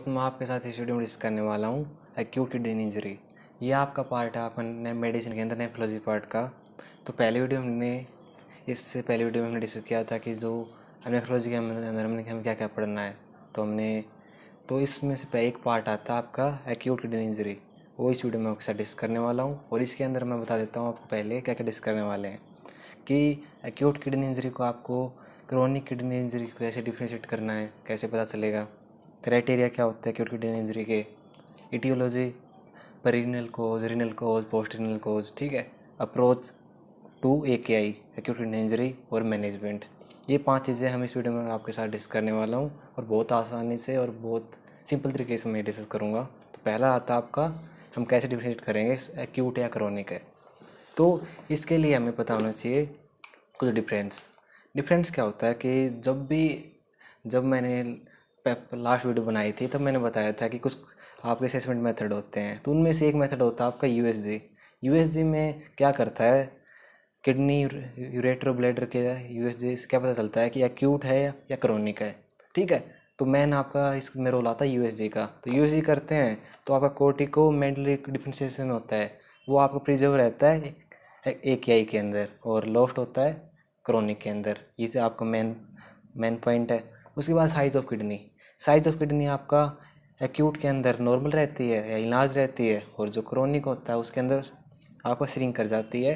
दोस्तों मैं आपके साथ इस वीडियो में डिस्कस करने वाला हूँ एक्यूट किडनी इंजरी ये आपका पार्ट है अपन ने मेडिसिन के अंदर नेफोलॉजी पार्ट का तो पहले वीडियो हमने इससे पहले वीडियो में हमने डिस्कस किया था कि जो नेफोलॉजी के अंदर हमने हमें क्या क्या पढ़ना है तो हमने तो इसमें से एक पार्ट आता है आपका एक्यूट किडनी इंजरी वो इस वीडियो में आपके साथ डिस्कस करने वाला हूँ और इसके अंदर मैं बता देता हूँ आपको पहले क्या क्या डिस्कस करने वाले हैं कि एक्यूट किडनी इंजरी को आपको क्रोनिक किडनी इंजरी को कैसे डिफ्रेंशिएट करना है कैसे पता चलेगा क्राइटेरिया क्या होता है क्यूट किडनी इंजरी के aetiology prerenal cause renal cause postrenal cause ठीक है approach to A K I acute kidney injury और मैनेजमेंट ये पांच चीज़ें हम इस वीडियो में आपके साथ डिस्कस करने वाला हूँ और बहुत आसानी से और बहुत सिंपल तरीके से मैं डिस्कस करूँगा तो पहला आता आपका हम कैसे डिफ्रेंशिएट करेंगे एक्यूट या क्रोनिक है तो इसके लिए हमें पता होना चाहिए कुछ डिफरेंस डिफरेंस क्या होता है कि जब भी जब मैंने लास्ट वीडियो बनाई थी तब मैंने बताया था कि कुछ आपके असेसमेंट मेथड होते हैं तो उनमें से एक मेथड होता है आपका यूएसजी यूएसजी में क्या करता है किडनी यूरेट्रो ब्लेडर के यूएसजी से क्या पता चलता है कि एक्यूट है या क्रोनिक है ठीक है तो मैन आपका इसमें रोल आता है जी का तो जी करते हैं तो आपका कोर्टिको मेंटली डिफ्रेंशिएशन होता है वो आपका प्रिजर्व रहता है ए के आई के अंदर और लॉस्ट होता है क्रोनिक के अंदर ये से आपका मेन मेन पॉइंट है उसके बाद size of kidney size of kidney आपका एक्यूट के अंदर नॉर्मल रहती है या इलाज रहती है और जो क्रोनिक होता है उसके अंदर आपका श्रिंक कर जाती है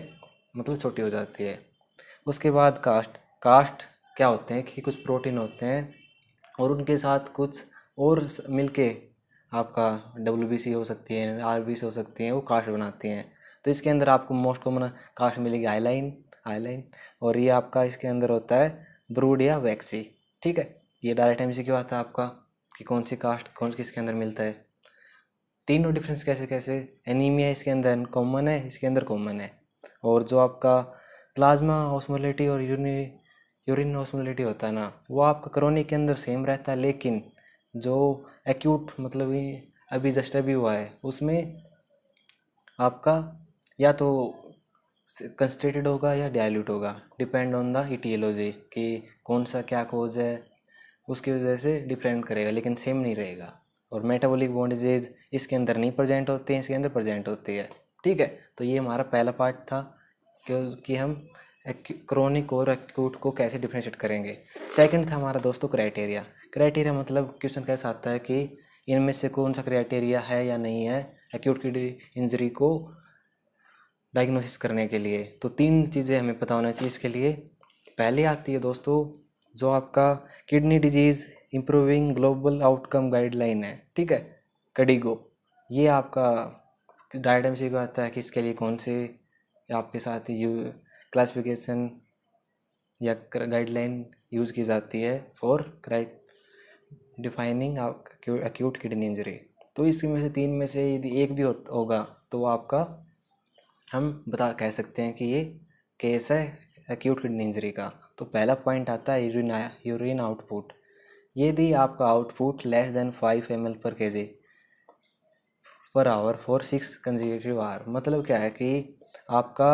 मतलब छोटी हो जाती है उसके बाद कास्ट कास्ट क्या होते हैं कि कुछ प्रोटीन होते हैं और उनके साथ कुछ और मिलके आपका डब्ल्यू हो सकती है आर हो सकती हैं वो कास्ट बनाती हैं तो इसके अंदर आपको मोस्ट कॉमन कास्ट मिलेगी आईलाइन आईलाइन और ये आपका इसके अंदर होता है ब्रूड या वैक्सी ठीक है ये डायरेक्ट एम सी क्यों आता है आपका कि कौन सी कास्ट कौन किसके अंदर मिलता है तीनों डिफरेंस कैसे कैसे एनीमिया इसके अंदर कॉमन है इसके अंदर कॉमन है और जो आपका प्लाज्मा ऑस्मोलिटी और यूरिन यूरिन ऑस्मोलिटी होता है ना वो आपका क्रोनिक के अंदर सेम रहता है लेकिन जो एक्यूट मतलब अभी जस्ट अभी हुआ है उसमें आपका या तो कंस्ट्रेटेड होगा या डायल्यूट होगा डिपेंड ऑन द इटियोलॉजी कि कौन सा क्या कोज है उसकी वजह से डिफरेंट करेगा लेकिन सेम नहीं रहेगा और मेटाबॉलिक बॉन्ड डिजीज इसके अंदर नहीं प्रजेंट होते हैं इसके अंदर प्रजेंट होती है ठीक है तो ये हमारा पहला पार्ट था कि हम क्रोनिक और एक्यूट को कैसे डिफ्रेंशिएट करेंगे सेकंड था हमारा दोस्तों क्राइटेरिया क्राइटेरिया मतलब क्वेश्चन कैसा आता है कि इनमें से कौन सा क्राइटेरिया है या नहीं है एक्यूट की इंजरी को डायग्नोसिस करने के लिए तो तीन चीज़ें हमें पता होना चाहिए इसके लिए पहले आती है दोस्तों जो आपका kidney disease improving global outcome guideline है ठीक है कडिगो ये आपका डायट एम आता है कि इसके लिए कौन से आपके साथ यू क्लासिफिकेशन या गाइडलाइन यूज़ की जाती है फॉर क्राइट डिफाइनिंग एक्यूट किडनी इंजरी तो इसमें से तीन में से यदि एक भी हो, होगा तो आपका हम बता कह सकते हैं कि ये केस है एक्यूट किडनी इंजरी का तो पहला पॉइंट आता है यूरिन यूरिन आउटपुट यदि आपका output less than five M per K G per hour four six consecutive hour मतलब क्या है कि आपका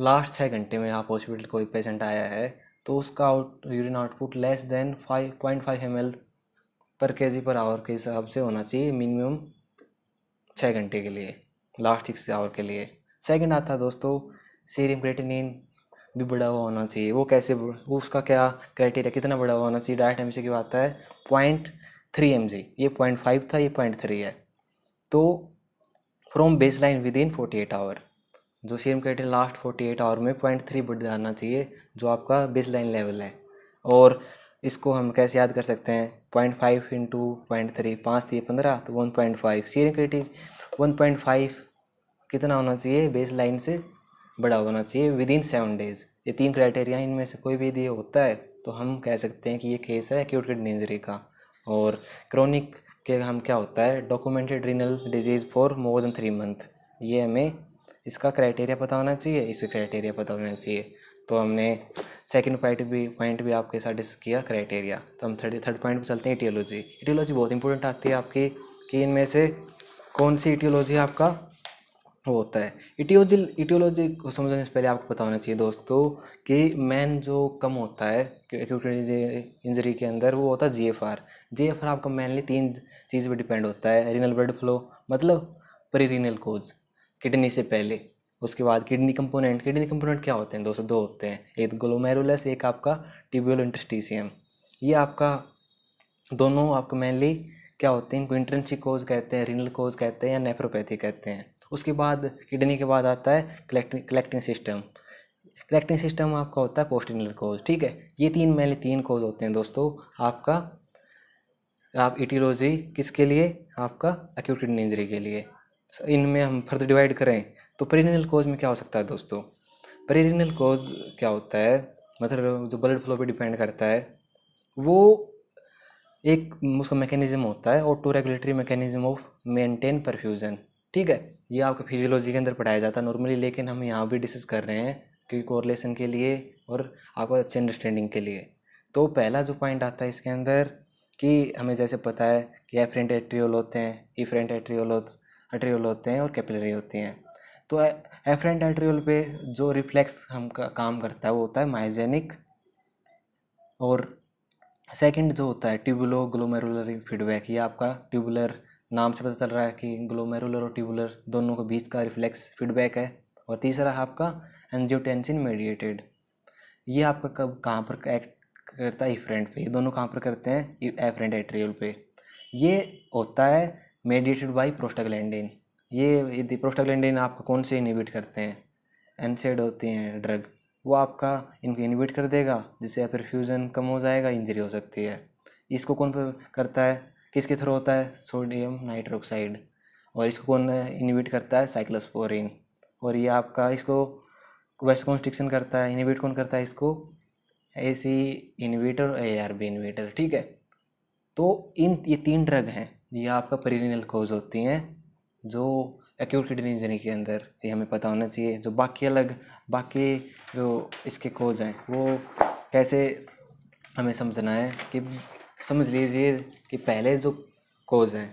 लास्ट छः घंटे में आप हॉस्पिटल कोई पेशेंट आया है तो उसका out urine output less than five point five M per K G per our के हिसाब से होना चाहिए मिनिमम छः घंटे के लिए लास्ट सिक्स आवर के लिए सेकंड आता है दोस्तों सीरियम क्रेटिनिन भी बड़ा हुआ होना चाहिए वो कैसे वो उसका क्या क्राइटेरिया कितना बड़ा हुआ होना चाहिए डायरेक्ट एम सी क्यू आता है पॉइंट थ्री एम जी ये पॉइंट फाइव था ये पॉइंट थ्री है तो from baseline within forty eight hour जो C M criteria last forty eight hour में पॉइंट थ्री बढ़ जाना चाहिए जो आपका बेस लाइन लेवल है और इसको हम कैसे याद कर सकते हैं point five into point three पाँच थी पंद्रह तो one point five C M criteria one point five कितना होना चाहिए बेस लाइन से बड़ा होना चाहिए विद इन सेवन डेज ये तीन क्राइटेरिया इनमें से कोई भी दिए होता है तो हम कह सकते हैं कि ये केस है एक्यूट किडनी इंजरी का और क्रोनिक के हम क्या होता है documented renal disease for more than three month ये हमें इसका क्राइटेरिया पता होना चाहिए इसका क्राइटेरिया पता होना चाहिए तो हमने सेकंड पॉइंट भी पॉइंट भी आपके साथ डिस्क किया क्राइटेरिया तो हम थर्ड थर्ड पॉइंट पर चलते हैं इटियोलॉजी इटियोलॉजी बहुत इंपॉर्टेंट आती है आपकी कि इनमें से कौन सी इटियोलॉजी आपका होता है इटियोजी इटियोलॉजी को समझने से पहले आपको पता होना चाहिए दोस्तों कि मैन जो कम होता है इंजरी के अंदर वो होता है G F R G F R आपका मेनली तीन चीज़ पर डिपेंड होता है रीनल ब्लड फ्लो मतलब रिनल कोज किडनी से पहले उसके बाद किडनी कंपोनेंट किडनी कंपोनेंट क्या होते हैं दोस्तों दो होते हैं एक ग्लोमेरुलस एक आपका ट्यूब्यूल इंटस्टीसियम ये आपका दोनों आपका मेनली क्या होते हैं इनको इंट्रेंसिक कोज कहते हैं रिनल कोज कहते हैं या नेफ्रोपैथी कहते हैं उसके बाद किडनी के बाद आता है collecting collecting system collecting system आपका होता है पोस्टिनल कोज ठीक है ये तीन मेले तीन कोज होते हैं दोस्तों आपका आप इटिलोजी किसके लिए आपका एक्यूट किडनी इंजरी के लिए इनमें हम फर्दर डिवाइड करें तो पेरिनल कोज में क्या हो सकता है दोस्तों पेरिनल कोज क्या होता है मतलब जो ब्लड फ्लो पे डिपेंड करता है वो एक उसका मैकेनिज्म होता है auto regulatory mechanism of maintain perfusion ठीक है ये आपका फिजियोलॉजी के अंदर पढ़ाया जाता है नॉर्मली लेकिन हम यहाँ भी डिस्कस कर रहे हैं क्योंकि कोरिलेशन के लिए और आपको अच्छे अंडरस्टैंडिंग के लिए तो पहला जो पॉइंट आता है इसके अंदर कि हमें जैसे पता है कि एफरेंट एट्रियोल होते हैं इफरेंट एट्रियोल एट्रियोल होते हैं और कैपिलरी होती हैं तो एफरेंट एट्रियोल पे जो रिफ्लेक्स हम का काम करता है वो होता है माइजेनिक और सेकंड जो होता है ट्यूबुलो ग्लोमेरुलर फीडबैक ये आपका ट्यूबुलर नाम से पता चल रहा है कि ग्लोमेरुलर और ट्यूबुलर दोनों के बीच का रिफ्लेक्स फीडबैक है और तीसरा आपका एंजियोटेंसिन मेडिएटेड ये आपका कब कहाँ पर एक्ट करता है इफ्रेंट पे ये दोनों कहाँ पर करते हैं एफ्रेंट एट्रियल पे ये होता है मेडिएटेड बाई प्रोस्टाग्लैंडिन ये यदि प्रोस्टाग्लैंडिन आपका कौन से इनिबिट करते हैं एनसेड होते हैं ड्रग वो आपका इनको इनिबिट कर देगा जिससे फिर फ्यूज़न कम हो जाएगा इंजरी हो सकती है इसको कौन पर करता है किसके थ्रू होता है सोडियम नाइट्रोक्साइड और इसको कौन इनिबिट करता है साइक्लोस्पोरिन और ये आपका इसको वेस्ट कॉन्स्ट्रिक्शन करता है इनिबिट कौन करता है इसको ए सी इनिबिटर और ए आर बी इनिबिटर ठीक है तो इन ये तीन ड्रग हैं ये आपका परिनल कोज होती हैं जो एक्यूट किडनी इंजरी के अंदर ये हमें पता होना चाहिए जो बाकी अलग बाकी जो इसके कोज हैं वो कैसे हमें समझना है कि समझ लीजिए कि पहले जो कोज हैं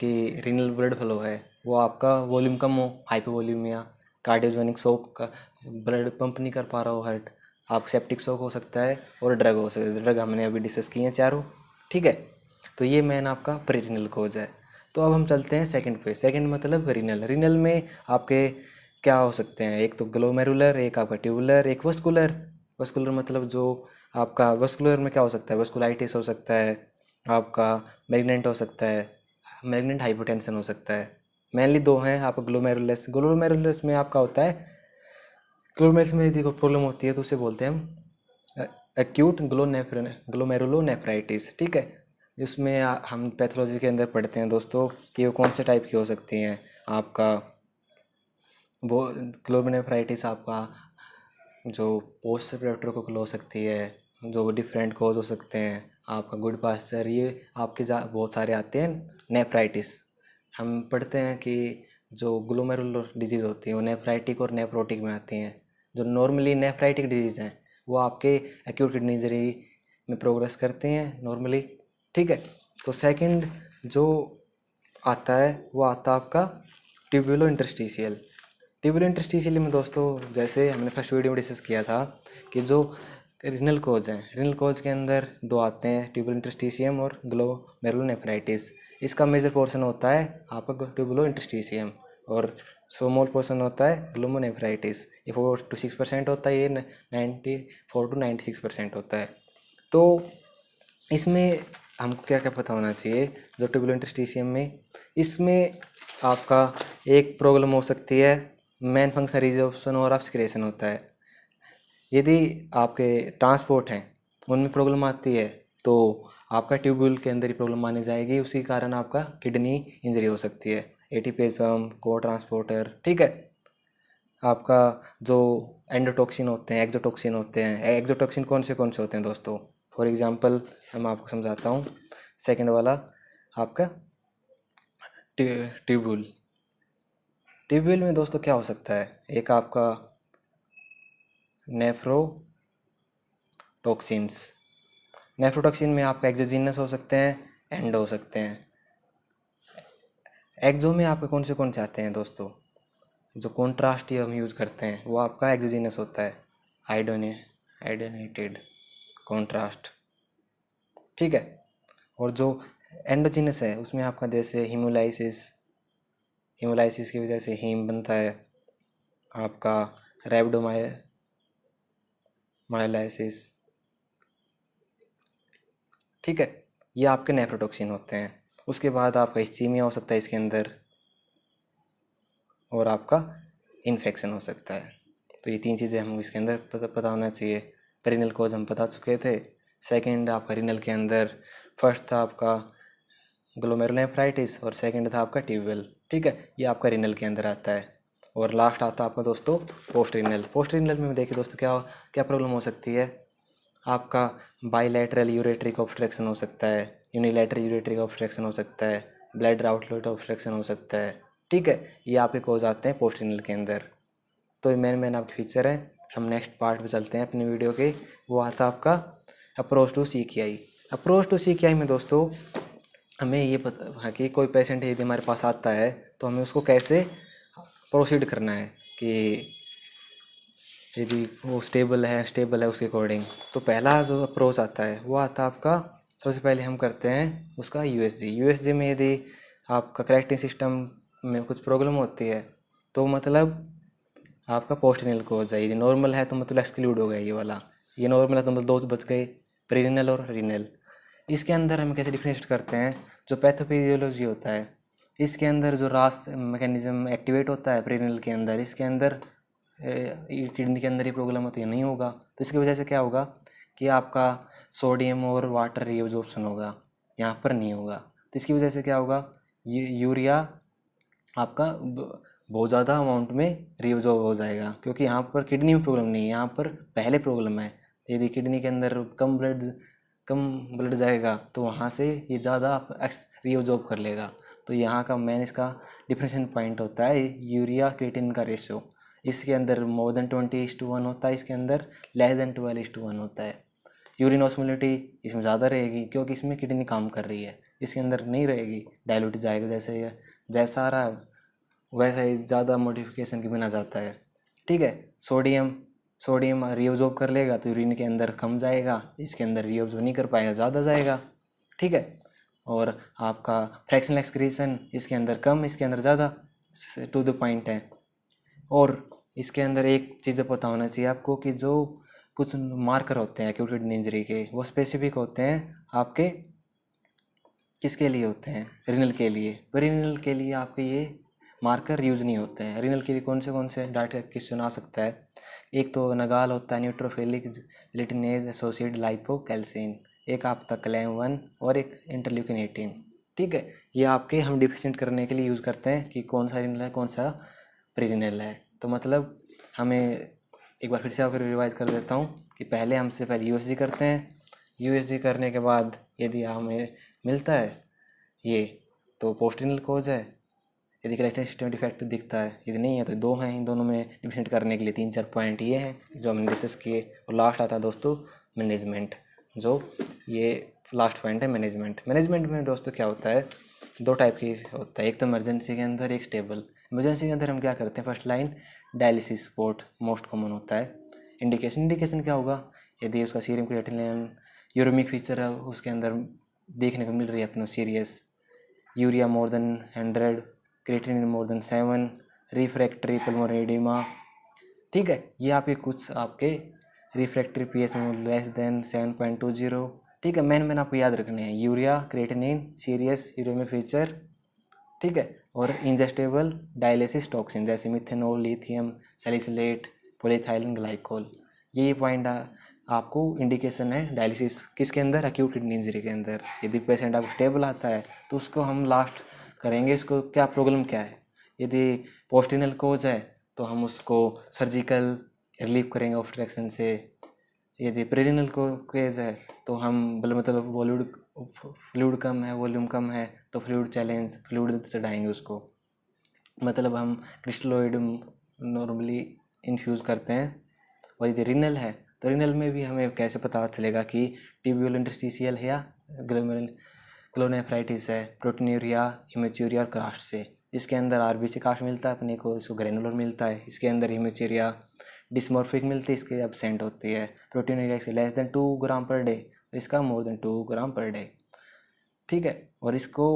कि रिनल ब्लड फ्लो है वो आपका वॉल्यूम कम हो हाइपोवॉल्यूमिया कार्डियोजोनिक शोक का ब्लड पंप नहीं कर पा रहा हो हर्ट आप सेप्टिक शोक हो सकता है और ड्रग हो सकता है ड्रग हमने अभी डिस्कस किए हैं चारों ठीक है तो ये मैन आपका प्रीरिनल कोज है तो अब हम चलते हैं सेकंड पे सेकंड मतलब रिनल रिनल में आपके क्या हो सकते हैं एक तो ग्लोमेरुलर एक आपका ट्यूबुलर एक वस्कुलर वस्कुलर मतलब जो आपका वस्कुलर में क्या हो सकता है वस्कुलाइटिस हो सकता है आपका मैग्नेंट हो सकता है मैग्नेंट हाइपोटेंशन हो सकता है मेनली दो हैं आपका ग्लोमेरुलस ग्लोमेरुलस में आपका होता है ग्लोमेरुलस में यदि कोई प्रॉब्लम होती है तो उसे बोलते हैं हम एक्यूट ग्लोनेफ्र ग्लोमेरुलोनेफ्राइटिस ठीक है जिसमें हम पैथोलॉजी के अंदर पढ़ते हैं दोस्तों कि वो कौन से टाइप की हो सकती हैं आपका वो ग्लोबनेफ्राइटिस आपका जो पोस्ट चैप्टर को खुल हो सकती है जो डिफरेंट कॉज हो सकते हैं आपका गुड पास्चर ये आपके जा बहुत सारे आते हैं नेफ्राइटिस हम पढ़ते हैं कि जो ग्लोमेरुलर डिजीज़ होती है वो नेफ्राइटिक और नेफ्रोटिक में आती हैं जो नॉर्मली नेफ्राइटिक डिजीज़ हैं वो आपके एक्यूट किडनी इंजरी में प्रोग्रेस करते हैं नॉर्मली ठीक है तो सेकंड जो आता है वो आता है आपका ट्यूबुलो इंटरस्टिशियल ट्यूबुलेंट इंटरस्टिशियल में दोस्तों जैसे हमने फर्स्ट वीडियो में डिस्कस किया था कि जो रिनल कोज हैं रिनल कोज के अंदर दो आते हैं ट्यूबल इंटरस्टिशियम e और ग्लो मेरुलोनेफ्राइटिस इसका मेजर पोर्शन होता है आपका ट्यूबलो इंटरस्टिशियम और सोमोल पोर्सन होता है ग्लोमोनेफ्राइटिस ये फोर टू सिक्स परसेंट होता है ये ninety four to ninety six percent होता है तो इसमें हमको क्या क्या पता होना चाहिए जो ट्यूबलो स्टीशियम में इसमें आपका एक प्रॉब्लम हो सकती है मेन फंक्शन रिजर्वेशन और ऑब्सक्रेशन होता है यदि आपके ट्रांसपोर्ट हैं उनमें प्रॉब्लम आती है तो आपका ट्यूबवेल के अंदर ही प्रॉब्लम आने जाएगी उसी कारण आपका किडनी इंजरी हो सकती है ए टी पी पम्प को ट्रांसपोर्टर ठीक है आपका जो एंडोटॉक्सिन होते हैं एक्जोटॉक्सिन होते हैं एक्जोटॉक्सिन कौन से कौन से होते हैं दोस्तों फॉर एग्ज़ाम्पल मैं आपको समझाता हूँ सेकेंड वाला आपका ट्यूबुल ट्यूबवेल में दोस्तों क्या हो सकता है एक आपका नेफ्रोटोक्सिन्स नेफ्रोटोक्सिन नेफ्रोटॉक्सिन में आपका एक्जोजीनस हो सकते हैं एंडो हो सकते हैं एक्जो में आपके कौन से कौन से आते हैं दोस्तों जो कॉन्ट्रास्ट हम यूज़ करते हैं वो आपका एक्जोजीनस होता है आइडोनी आइडोनेटेड कॉन्ट्रास्ट ठीक है और जो एंडोजीनस है उसमें आपका जैसे हिमोलाइसिस हिमोलाइसिस की वजह से हीम बनता है आपका रेबडोमाय मायोलाइसिस ठीक है ये आपके नेफ्रोटोक्सिन होते हैं उसके बाद आपका इसीमिया हो सकता है इसके अंदर और आपका इन्फेक्शन हो सकता है तो ये तीन चीज़ें हमको इसके अंदर पता पता होना चाहिए रिनल कोज हम बता चुके थे सेकंड आपका रिनल के अंदर फर्स्ट था आपका ग्लोमेरोनेफ्राइटिस और सेकंड था आपका ट्यूबवेल ठीक है ये आपका रिनल के अंदर आता है और लास्ट आता है आपका दोस्तों पोस्ट रिनल पोस्ट रिनल में देखिए दोस्तों क्या क्या प्रॉब्लम हो सकती है आपका बाइलेटरल यूरेटरी का ऑब्स्ट्रक्शन हो सकता है यूनिलेटरल यूरेट्रिक का ऑब्स्ट्रक्शन हो सकता है ब्लड आउटलेट ऑब्स्ट्रक्शन हो सकता है ठीक है ये आपके कोज आते हैं पोस्ट रिनल के अंदर तो ये मेन मेन आपके फीचर हैं हम नेक्स्ट पार्ट में चलते हैं अपनी वीडियो के वो आता आपका अप्रोच टू सी के आई अप्रोच टू सी के आई में दोस्तों हमें ये पता है हाँ, कि कोई पेशेंट यदि हमारे पास आता है तो हमें उसको कैसे प्रोसीड करना है कि यदि वो स्टेबल है स्टेबल है उसके अकॉर्डिंग तो पहला जो अप्रोच आता है वो आता है आपका सबसे पहले हम करते हैं उसका U U S S G में यदि आपका करेक्टिंग सिस्टम में कुछ प्रॉब्लम होती है तो मतलब आपका पोस्टिनल को हो यदि नॉर्मल है तो मतलब एक्सक्लूड हो गया ये वाला ये नॉर्मल है तो मतलब दो बच गए प्रीरिनल और रिनल इसके अंदर हम कैसे डिफ्रेंशिएट करते हैं जो पैथोफिजियोलॉजी होता है इसके अंदर जो रास मैकेनिज्म एक्टिवेट होता है प्रेनल के अंदर इसके अंदर किडनी के अंदर ये प्रॉब्लम होती है नहीं होगा तो इसकी वजह से क्या होगा कि आपका सोडियम और वाटर रिजॉर्प्शन होगा यहाँ पर नहीं होगा तो इसकी वजह से क्या होगा ये यूरिया आपका बहुत ज़्यादा अमाउंट में रिजॉर्व हो जाएगा क्योंकि यहाँ पर किडनी में प्रॉब्लम नहीं है यहाँ पर पहले प्रॉब्लम है यदि किडनी के अंदर कम ब्लड कम ब्लड जाएगा तो वहाँ से ये ज़्यादा एक्स रिओजॉब कर लेगा तो यहाँ का मेन इसका डिफ्रेंशन पॉइंट होता है यूरिया क्रिएटिन का रेशो इसके अंदर more than twenty is to one होता है इसके अंदर less than twelve is to one होता है यूरिन ऑस्मोलिटी इसमें ज़्यादा रहेगी क्योंकि इसमें किडनी काम कर रही है इसके अंदर नहीं रहेगी डायलूट जाएगा जैसे जैसा आ रहा है वैसा ही ज़्यादा मोडिफिकेशन के बिना जाता है ठीक है सोडियम सोडियम रीऑब्जॉर्व कर लेगा तो यूरिन के अंदर कम जाएगा इसके अंदर रिओब्जॉर्व नहीं कर पाएगा ज़्यादा जाएगा ठीक है और आपका फ्रैक्शनल एक्सक्रीशन इसके अंदर कम इसके अंदर ज़्यादा टू द पॉइंट है और इसके अंदर एक चीज़ पता होना चाहिए आपको कि जो कुछ मार्कर होते हैं एक्यूट किडनी इंजरी के वो स्पेसिफिक होते हैं आपके किसके लिए होते हैं रिनल के लिए रिनल के लिए आपके ये मार्कर यूज़ नहीं होते हैं रिनल के लिए कौन से कौन से डाटा क्वेश्चन आ सकता है एक तो नगाल होता है न्यूट्रोफेलिक लिटनेज एसोसिएट लाइपोकैल्सिन एक आपका क्लैम वन और एक इंटरल्यूकिन एटीन ठीक है ये आपके हम डिफिशेंट करने के लिए यूज़ करते हैं कि कौन सा रिनल है कौन सा प्रीरिनल है तो मतलब हमें एक बार फिर से आकर रिवाइज कर देता हूँ कि पहले हमसे पहले यू करते हैं यू करने के बाद यदि हमें मिलता है ये तो पोस्टिनल कोज है यदि कलेक्टिव सिस्टम डिफेक्टिव दिखता है यदि नहीं है तो दो हैं इन दोनों में रिप्रेजेंट करने के लिए तीन चार पॉइंट ये हैं जो हमने डिस्कस किए और लास्ट आता है दोस्तों मैनेजमेंट जो ये लास्ट पॉइंट है मैनेजमेंट मैनेजमेंट में दोस्तों क्या होता है दो टाइप की होता है एक तो इमरजेंसी के अंदर एक स्टेबल इमरजेंसी के अंदर हम क्या करते हैं first line dialysis support most common होता है इंडिकेशन इंडिकेशन क्या होगा यदि उसका सीरियम क्रिएटिन यूरोमिक फीचर है उसके अंदर देखने को मिल रही है अपनों serious urea more than hundred creatinine more than seven refractory pulmonary ठीक है ये आपके कुछ आपके refractory P H less than seven point two zero ठीक है मेन मेन आपको याद रखने हैं urea creatinine serious uraemic feature ठीक है और इंजेस्टेबल डायलिसिस टॉक्सिन जैसे methanol lithium salicylate polyethylene glycol ये पॉइंट आपको इंडिकेशन है डायलिसिस किसके अंदर अक्यूट किडनी इंजरी के अंदर यदि पेशेंट आपको स्टेबल आता है तो उसको हम लास्ट करेंगे इसको क्या प्रॉब्लम क्या है यदि पोस्टिनल कोज है तो हम उसको सर्जिकल रिलीफ करेंगे ऑब्स्ट्रक्शन से यदि प्रेरिनल को केज है तो हम मतलब वॉल्यूड फ्लूड कम है वॉल्यूम कम है तो फ्लूड चैलेंज फ्लूड चढ़ाएंगे उसको मतलब हम क्रिस्टलोइड नॉर्मली इन्फ्यूज़ करते हैं और यदि रिनल है तो रिनल में भी हमें कैसे पता चलेगा कि ट्यूब्यूल इंटरस्टिशियल है या ग्लोमेरुल क्लोनेफ्राइटिस है प्रोटीनूरिया हिमेच्यूरिया और कास्ट से इसके अंदर आर बी सी कास्ट मिलता है अपने को इसको ग्रेनुलर मिलता है इसके अंदर हिमेचूरिया डिस्मोर्फिक मिलती है इसके एबसेंट होती है प्रोटीनूरिया इसके less than to gram per day इसका more than to gram per day ठीक है और इसको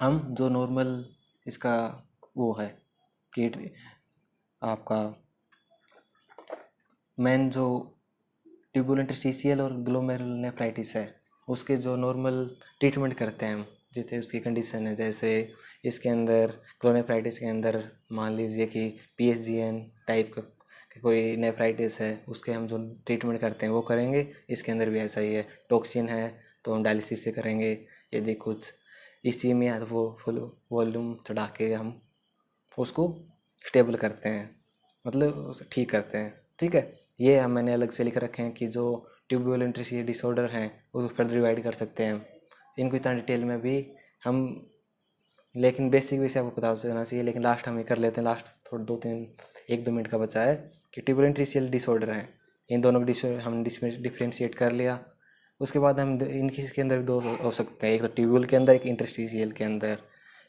हम जो नॉर्मल इसका वो है कि आपका मेन जो ट्यूबुलेंट एल और ग्लोमेरुलनेफ्राइटिस है उसके जो नॉर्मल ट्रीटमेंट करते हैं जितने उसकी कंडीशन है जैसे इसके अंदर क्लोनेफ्राइटिस के अंदर मान लीजिए कि पी जी एन टाइप का कोई नेफ्राइटिस है उसके हम जो ट्रीटमेंट करते हैं वो करेंगे इसके अंदर भी ऐसा ही है टॉक्सिन है तो हम डायलिसिस से करेंगे यदि कुछ इसी में तो वो फुल वॉल्यूम चढ़ा के हम उसको स्टेबल करते हैं मतलब ठीक करते हैं ठीक है ये हम मैंने अलग से लिख रखे हैं कि जो ट्यूबवेल इंट्रीसी डिसऑर्डर हैं उसको फर्दर डिवाइड कर सकते हैं इनको इतना डिटेल में भी हम लेकिन बेसिक वैसे आपको पता होना चाहिए लेकिन लास्ट हम ये कर लेते हैं लास्ट थोड़ा दो तीन एक दो मिनट का बचा है कि ट्यूबुल इंट्रीसियल डिसऑर्डर हैं इन दोनों को हम डिफ्रेंशिएट कर लिया उसके बाद हम किसी के अंदर दो हो सकते हैं एक तो ट्यूबुल के अंदर एक इंटरस्टिशियल के अंदर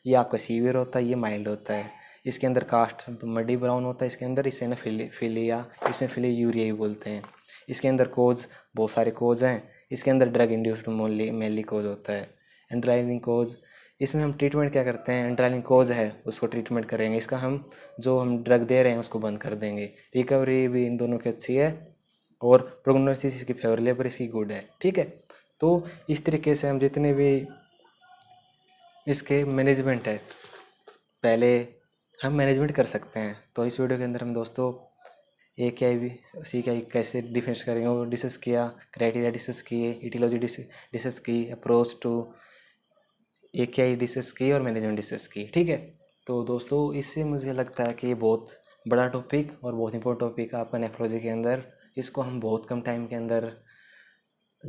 ये आपका सीवियर होता है ये माइल्ड होता है इसके अंदर कास्ट मडी ब्राउन होता है इसके अंदर इसे ना फिली फिलिया इसे फिली यूरिया ही बोलते हैं इसके अंदर कोज बहुत सारे कोज हैं इसके अंदर ड्रग इंड्यूस्ड मोली मेली कोज होता है एंड्राइलिंग कोज इसमें हम ट्रीटमेंट क्या करते हैं एंड्राइलिंग कोज है उसको ट्रीटमेंट करेंगे इसका हम जो हम ड्रग दे रहे हैं उसको बंद कर देंगे रिकवरी भी इन दोनों की अच्छी है और प्रोग्नोसिस इसकी फेवरेबल इसकी गुड है ठीक है तो इस तरीके से हम जितने भी इसके मैनेजमेंट है पहले हम मैनेजमेंट कर सकते हैं तो इस वीडियो के अंदर हम दोस्तों ए क्या आई सी क्या कैसे डिफेंस करेंगे वो डिस्कस किया क्राइटेरिया डिस्कस किए इटियोलॉजी डिस्कस की approach to A K I discuss की और मैनेजमेंट डिस्कस की ठीक है तो दोस्तों इससे मुझे लगता है कि ये बहुत बड़ा टॉपिक और बहुत इंपॉर्टेंट टॉपिक है आपका नेफ्रोलॉजी के अंदर इसको हम बहुत कम टाइम के अंदर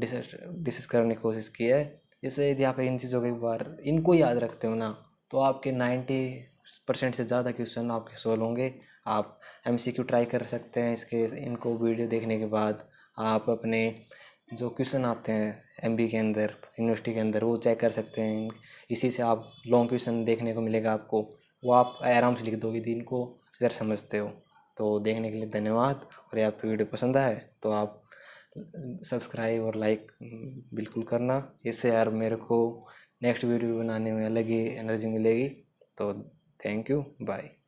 डिस्कस करने की कोशिश की है जैसे यदि आप इन चीज़ों के बार इनको याद रखते हो ना तो आपके नाइन्टी परसेंट से ज़्यादा क्वेश्चन आपके सोल्व होंगे आप एम सी क्यू ट्राई कर सकते हैं इसके इनको वीडियो देखने के बाद आप अपने जो क्वेश्चन आते हैं एम बी के अंदर यूनिवर्सिटी के अंदर वो चेक कर सकते हैं इसी से आप लॉन्ग क्वेश्चन देखने को मिलेगा आपको वो आप आराम से लिख दोगे दिन को अगर समझते हो तो देखने के लिए धन्यवाद और ये आपको वीडियो पसंद आए तो आप सब्सक्राइब और लाइक हम्म, बिल्कुल करना इससे यार मेरे को नेक्स्ट वीडियो बनाने में अलग ही एनर्जी मिलेगी तो Thank you. Bye.